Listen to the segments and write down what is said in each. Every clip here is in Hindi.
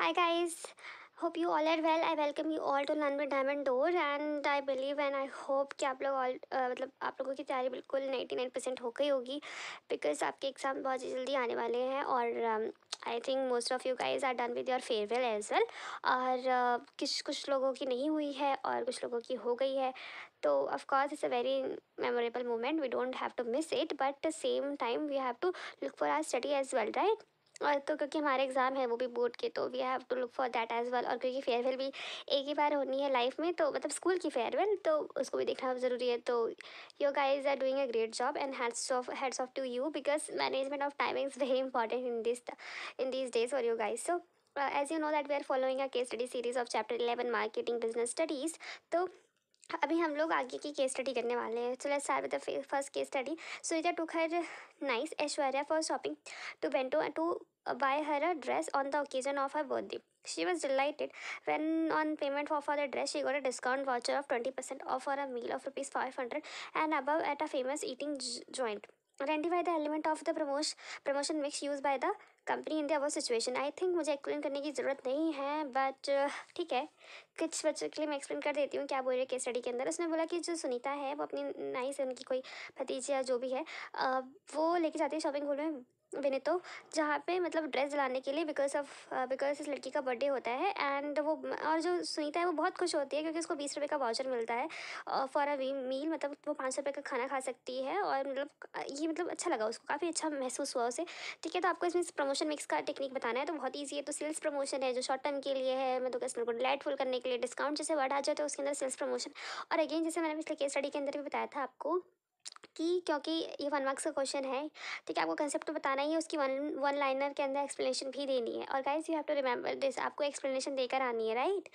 Hi guys, hope you all are well I welcome you all to learn with diamond door and I believe and I hope कि आप लोग ऑल मतलब आप लोगों की तैयारी बिल्कुल नाइन्टी नाइन परसेंट हो गई होगी बिकॉज आपके एग्ज़ाम बहुत ही जल्दी आने वाले हैं और I think most of you guys are done with your farewell as well और किस कुछ लोगों की नहीं हुई है और कुछ लोगों की हो गई है तो of course it's a very memorable moment we don't have to miss it but same time we have to look for our study as well right और तो क्योंकि हमारे एग्ज़ाम है वो भी बोर्ड के तो we have to look for that as well और क्योंकि फेयरवेल भी एक ही बार होनी है लाइफ में तो मतलब स्कूल की फेयरवेल तो उसको भी देखना ज़रूरी है तो your guys are doing a great job and hats off hats off to you because management of timing is very important in this in this days और your guys so as you know that we are following a case study series of chapter eleven marketing business studies तो अभी हम लोग आगे की केस स्टडी करने वाले हैं so let's with first case study so Sunita took her niece Aishwarya for shopping to Benetton to buy her a dress on the occasion of her birthday she was delighted when on payment of our the dress she got a discount voucher of twenty percent of our a meal of rupees five hundred and above at a famous eating joint identify the element of the प्रमोश promotion mix use by the company in the वो सिचुएशन आई थिंक मुझे एक्सप्लेन करने की ज़रूरत नहीं है बट ठीक है कुछ बच्चों के लिए मैं एक्सप्लेन कर देती हूँ क्या बोल रहे केस स्टडी के अंदर उसने बोला कि जो सुनीता है वो अपनी नाई से उनकी कोई भतीजी या जो भी है वो लेके जाती है शॉपिंग मॉल में विनीतो जहाँ पे मतलब ड्रेस दिलाने के लिए बिकॉज ऑफ बिकॉज इस लड़की का बर्थडे होता है एंड वो और जो सुनीता है वो बहुत खुश होती है क्योंकि उसको बीस रुपये का वाउचर मिलता है फॉर अ मील मतलब वो पाँच सौ रुपये का खाना खा सकती है और मतलब uh, ये मतलब अच्छा लगा उसको काफ़ी अच्छा महसूस हुआ उसे ठीक है तो आपको इसमें इस प्रमोशन मिक्स का टेक्निक बताना है तो बहुत ईजी है तो सेल्स प्रमोशन है जो शॉर्ट टर्म के लिए है मतलब कस्टमर को फुल करने के लिए डिस्काउंट जैसे वर्ड आ जाए तो उसके अंदर सेल्स प्रमोशन और अगेन जैसे मैंने पिछले केस स्टडी के अंदर भी बताया था आपको कि क्योंकि ये वन मार्क्स का क्वेश्चन है ठीक तो है आपको कंसेप्ट तो बताना ही है उसकी वन वन लाइनर के अंदर एक्सप्लेनेशन भी देनी है और guys you have to remember this आपको एक्सप्लेनेशन देकर आनी है right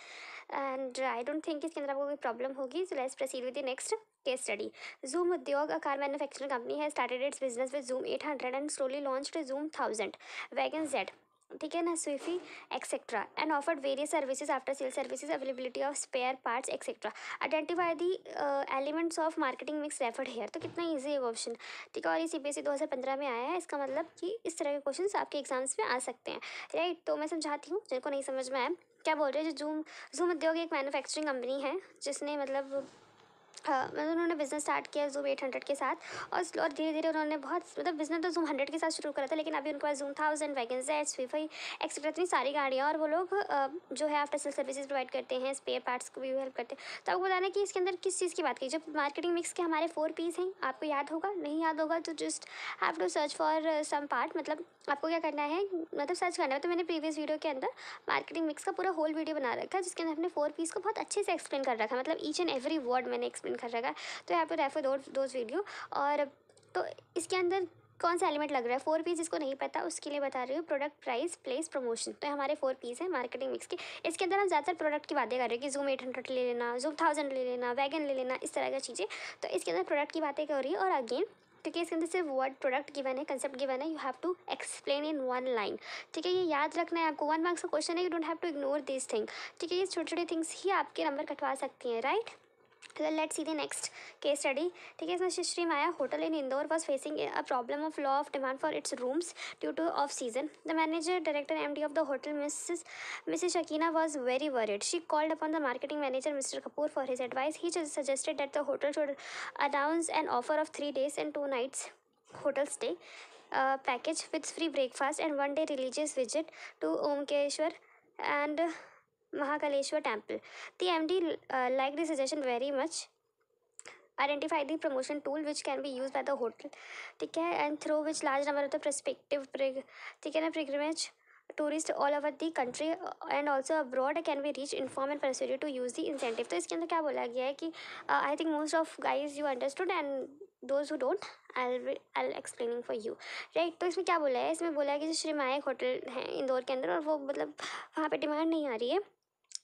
and I don't think इसके अंदर आपको कोई प्रॉब्लम होगी so let's proceed with the next case study Zoom Udyog a car manufacturing company है started its business with Zoom eight hundred and slowly launched Zoom thousand Wagon Z ठीक है ना Swift etcetera and offered various services after sale services availability of spare parts etcetera identify the elements of marketing mix referred here तो कितना ईजी है ऑप्शन ठीक है और ये सी बी ई दो हज़ार पंद्रह में आया है इसका मतलब कि इस तरह के क्वेश्चन आपके एग्जाम्स में आ सकते हैं राइट तो मैं समझाती हूँ जिनको नहीं समझ में आया क्या बोल रहे हैं जो जूम जूम उद्योग एक मैनुफैक्चरिंग कंपनी है जिसने मतलब मतलब उन्होंने बिज़नेस स्टार्ट किया जूम एट हंड्रेड के साथ और और धीरे धीरे उन्होंने बहुत मतलब बिज़नेस तो जूम हंड्रेड के साथ शुरू करा था लेकिन अभी उनके पास Zoom thousand Wagon Z Swift etcetera इतनी सारी गाड़ियाँ और वो लोग जो है आफ्टर सेल सर्विसेज प्रोवाइड करते हैं स्पेयर पार्ट्स को भी हेल्प करते हैं तो आपको बताना कि इसके अंदर किस चीज़ की बात की जब मार्केटिंग मिक्स के हमारे फोर पीस हैं आपको याद होगा नहीं याद होगा तो just have to search for some part मतलब आपको क्या करना है मतलब सर्च करना है तो मैंने प्रीवियस वीडियो के अंदर मार्केटिंग मिक्स का पूरा होल वीडियो बना रखा है जिसके अंदर हमने फोर पीस को बहुत अच्छे से एक्सप्लेन कर रखा है मतलब ईच एंड एवरी वर्ड मैंने एक्सप्लेन ओपन कर रखा है तो यहाँ पर रेफर दो दोज वीडियो और तो इसके अंदर कौन सा एलिमेंट लग रहा है फोर पीस जिसको नहीं पता उसके लिए बता रही हूँ प्रोडक्ट प्राइस प्लेस प्रमोशन तो हमारे फोर पीस है मार्केटिंग मिक्स के इसके अंदर हम ज़्यादातर प्रोडक्ट की बातें कर रहे हैं कि जूम एट हंड्रेड ले लेना जूम थाउजेंड ले लेना वैगन ले लेना इस तरह की चीज़ें तो इसके अंदर प्रोडक्ट की बातें कर रही है और अगेन क्योंकि इसके अंदर सिर्फ वर्ड प्रोडक्ट गिवन है कंसेप्ट गिवन है you have to explain in one line ठीक है ये याद रखना है आपको वन मार्क्स का क्वेश्चन है you don't have to ignore this thing ठीक है ये छोटे छोटे थिंग्स ही आपके नंबर कटवा सकती हैं right let's see the next case study. TKS Shri Maya Hotel in Indore was facing a problem of law of demand for its rooms due to off-season. The manager, director, MD of the hotel, Mrs. Mrs. Shakina, was very worried. She called upon the marketing manager, Mr. Kapoor, for his advice. He suggested that the hotel should announce an offer of three days and two nights hotel stay uh, package with free breakfast and one day religious visit to Omkeshwar and Mahakaleshwar temple. The MD uh, liked the suggestion very much. Identify the promotion tool which can be used by the hotel. ठीक है and through which large number of the prospective ठीक है ना pilgrimage tourists all over the country and also abroad can be reached inform and persuaded to use the incentive. तो इसके अंदर क्या बोला गया है कि I think most of guys you understood and those who don't I I explaining for you right तो इसमें क्या बोला है इसमें बोला है कि जो श्री मायक होटल हैं इंदौर के अंदर और वो मतलब वहाँ पे डिमांड नहीं आ रही है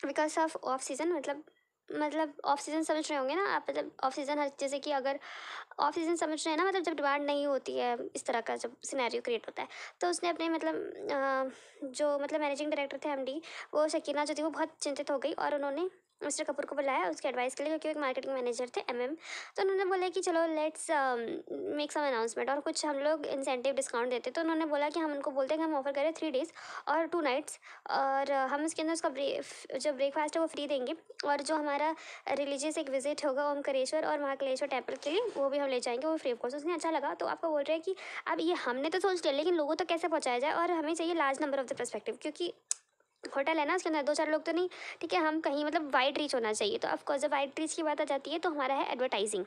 बिकॉज ऑफ ऑफ सीज़न मतलब मतलब ऑफ सीज़न समझ रहे होंगे ना आप मतलब ऑफ सीज़न हर जैसे कि अगर ऑफ सीज़न समझ रहे हैं ना मतलब जब डिमांड नहीं होती है इस तरह का जब सिनेरियो क्रिएट होता है तो उसने अपने मतलब जो मतलब मैनेजिंग डायरेक्टर थे एमडी वो शकीना जो थी वो बहुत चिंतित हो गई और उन्होंने मिस्टर कपूर को बुलाया उसके एडवाइस के लिए क्योंकि एक मार्केटिंग मैनेजर थे एमएम तो उन्होंने बोला कि चलो लेट्स मेक सम अनाउंसमेंट और कुछ हम लोग इंसेंटिव डिस्काउंट देते तो उन्होंने बोला कि हम उनको बोलते हैं कि हम ऑफर करें थ्री डेज़ और टू नाइट्स और हम उसके अंदर उसका ब्रे जो ब्रेकफास्ट है वो फ्री देंगे और जो हमारा रिलीजियस एक विजिट होगा ओमकरेश्वर और महाकलेश्वर टेम्पल के लिए वो भी हम ले जाएंगे वो फ्री ऑफ कॉस्ट उसने अच्छा लगा तो आपको बोल रहे हैं कि अब ये हमने तो सोच लिया लेकिन लोगों तक कैसे पहुँचाया जाए और हमें चाहिए large number of the perspective क्योंकि होटल है ना उसके अंदर दो चार लोग तो नहीं ठीक है हम कहीं मतलब वाइड रीच होना चाहिए तो ऑफकोर्स जब वाइड रीच की बात आ जाती है तो हमारा है एडवर्टाइजिंग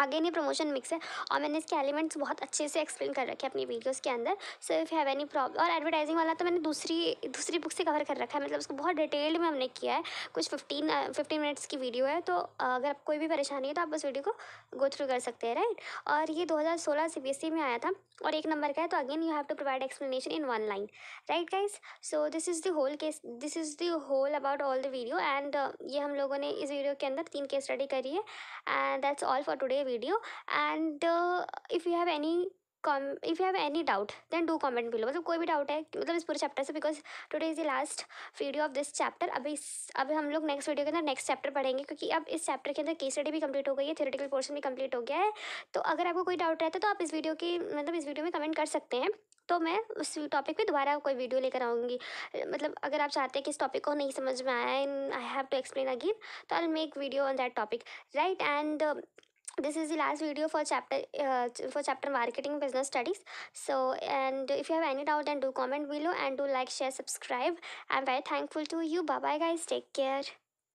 अगेन ये प्रमोशन मिक्स है और मैंने इसके एलिमेंट्स बहुत अच्छे से एक्सप्लेन कर रखे हैं अपनी वीडियोस के अंदर so if have any problem और एडवर्टाइजिंग वाला तो मैंने दूसरी दूसरी बुक से कवर कर रखा है मतलब उसको बहुत डिटेल्ड में हमने किया है कुछ फिफ्टीन फिफ्टीन मिनट्स की वीडियो है तो अगर आप कोई भी परेशानी है तो आप उस वीडियो को गो थ्रू कर सकते हैं राइट और ये दो हज़ार सोलह e में आया था और एक नंबर का है तो again you have to provide explanation in one line right guys so this is the whole case this is the whole about all the video and ये हम लोगों ने इस वीडियो के अंदर तीन केस स्टडी करी है and that's all for today video and uh, if you have any com if you have any doubt then do comment below मतलब कोई भी डाउट है मतलब इस पूरे चैप्टर से because today is the last video of this chapter अभी इस अभी हम लोग नेक्स्ट वीडियो के अंदर नेक्स्ट चैप्टर पढ़ेंगे क्योंकि अब इस चैप्टर के अंदर केस स्टडी भी कंप्लीट हो गई है थेरेटिकल पोर्शन भी कंप्लीट हो गया है तो अगर आपको कोई डाउट रहता है तो आप इस वीडियो की मतलब इस वीडियो में कमेंट कर सकते हैं तो मैं उस टॉपिक पे दोबारा कोई वीडियो लेकर आऊँगी मतलब अगर आप चाहते हैं कि इस टॉपिक को नहीं समझ में आया in I have to explain again तो I make video on that topic right and this is the last video for chapter uh, for chapter marketing business studies so and if you have any doubt then do comment below and do like share subscribe i'm very thankful to you bye bye guys take care